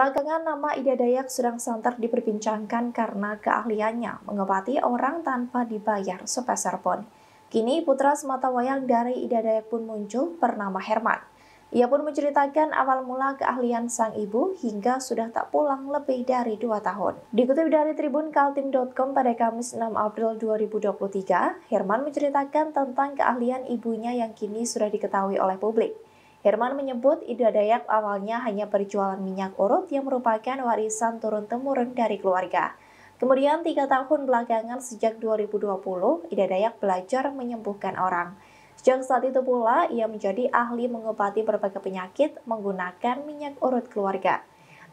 Belakangan nama Ida Dayak sedang santer diperbincangkan karena keahliannya mengobati orang tanpa dibayar sepeser pun. Kini putra semata wayang dari Ida Dayak pun muncul bernama Herman. Ia pun menceritakan awal mula keahlian sang ibu hingga sudah tak pulang lebih dari dua tahun. Dikutip dari Tribun Kaltim.com pada Kamis 6 April 2023, Herman menceritakan tentang keahlian ibunya yang kini sudah diketahui oleh publik. Herman menyebut ide Dayak awalnya hanya perjualan minyak urut yang merupakan warisan turun-temurun dari keluarga. Kemudian tiga tahun belakangan sejak 2020, Ida Dayak belajar menyembuhkan orang. Sejak saat itu pula, ia menjadi ahli mengobati berbagai penyakit menggunakan minyak urut keluarga.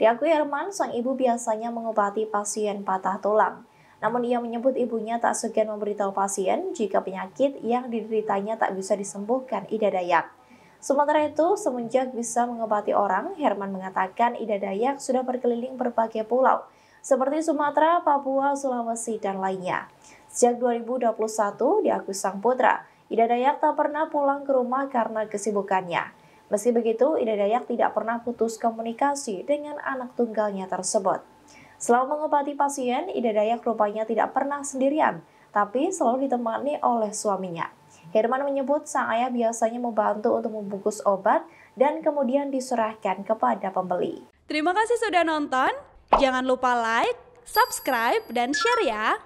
Diakui Herman, sang ibu biasanya mengobati pasien patah tulang. Namun ia menyebut ibunya tak segan memberitahu pasien jika penyakit yang dideritanya tak bisa disembuhkan Ida Dayak. Sementara itu, semenjak bisa mengobati orang, Herman mengatakan Ida Dayak sudah berkeliling berbagai pulau, seperti Sumatera, Papua, Sulawesi, dan lainnya. Sejak 2021, diakui sang putra, Ida Dayak tak pernah pulang ke rumah karena kesibukannya. Meski begitu, Ida Dayak tidak pernah putus komunikasi dengan anak tunggalnya tersebut. Selalu mengobati pasien, Ida Dayak rupanya tidak pernah sendirian, tapi selalu ditemani oleh suaminya. Herman menyebut sang ayah biasanya membantu untuk membungkus obat dan kemudian diserahkan kepada pembeli. Terima kasih sudah nonton. Jangan lupa like, subscribe, dan share ya.